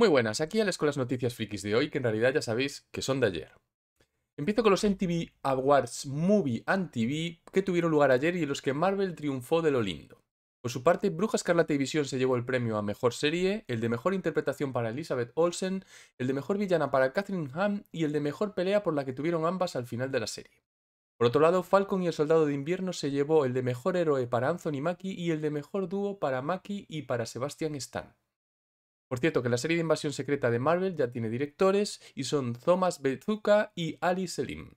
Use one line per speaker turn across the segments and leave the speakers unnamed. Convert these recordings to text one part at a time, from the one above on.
Muy buenas, aquí Alex con las noticias frikis de hoy, que en realidad ya sabéis que son de ayer. Empiezo con los MTV Awards Movie and TV que tuvieron lugar ayer y en los que Marvel triunfó de lo lindo. Por su parte, Bruja Escarlata y se llevó el premio a Mejor Serie, el de Mejor Interpretación para Elizabeth Olsen, el de Mejor Villana para Catherine Hamm y el de Mejor Pelea por la que tuvieron ambas al final de la serie. Por otro lado, Falcon y el Soldado de Invierno se llevó el de Mejor Héroe para Anthony Mackie y el de Mejor Dúo para Mackie y para Sebastian Stan. Por cierto, que la serie de Invasión Secreta de Marvel ya tiene directores y son Thomas Bezuka y Ali Selim.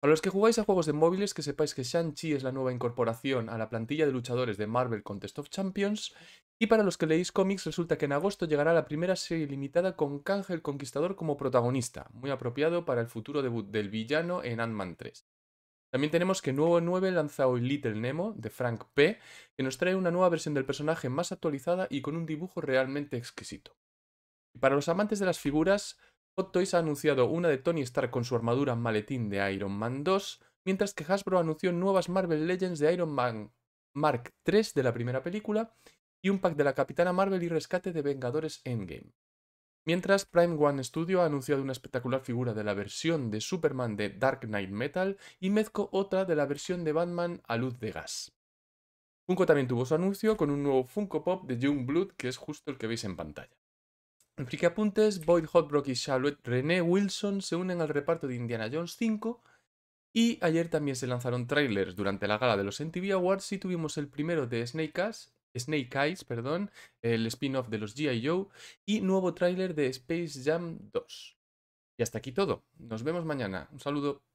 Para los que jugáis a juegos de móviles, que sepáis que Shang-Chi es la nueva incorporación a la plantilla de luchadores de Marvel Contest of Champions. Y para los que leéis cómics, resulta que en agosto llegará la primera serie limitada con Kang el Conquistador como protagonista, muy apropiado para el futuro debut del villano en Ant-Man 3. También tenemos que Nuevo 9 lanza hoy Little Nemo, de Frank P., que nos trae una nueva versión del personaje más actualizada y con un dibujo realmente exquisito. Y para los amantes de las figuras, Hot Toys ha anunciado una de Tony Stark con su armadura maletín de Iron Man 2, mientras que Hasbro anunció nuevas Marvel Legends de Iron Man Mark III de la primera película y un pack de la Capitana Marvel y Rescate de Vengadores Endgame. Mientras, Prime One Studio ha anunciado una espectacular figura de la versión de Superman de Dark Knight Metal y Mezco otra de la versión de Batman a luz de gas. Funko también tuvo su anuncio con un nuevo Funko Pop de June Blood, que es justo el que veis en pantalla. En apuntes: Boyd Hotbrock y Charlotte René Wilson se unen al reparto de Indiana Jones 5 y ayer también se lanzaron trailers durante la gala de los MTV Awards y tuvimos el primero de Snake Eyes Snake Eyes, perdón, el spin-off de los GI Joe y nuevo tráiler de Space Jam 2. Y hasta aquí todo. Nos vemos mañana. Un saludo.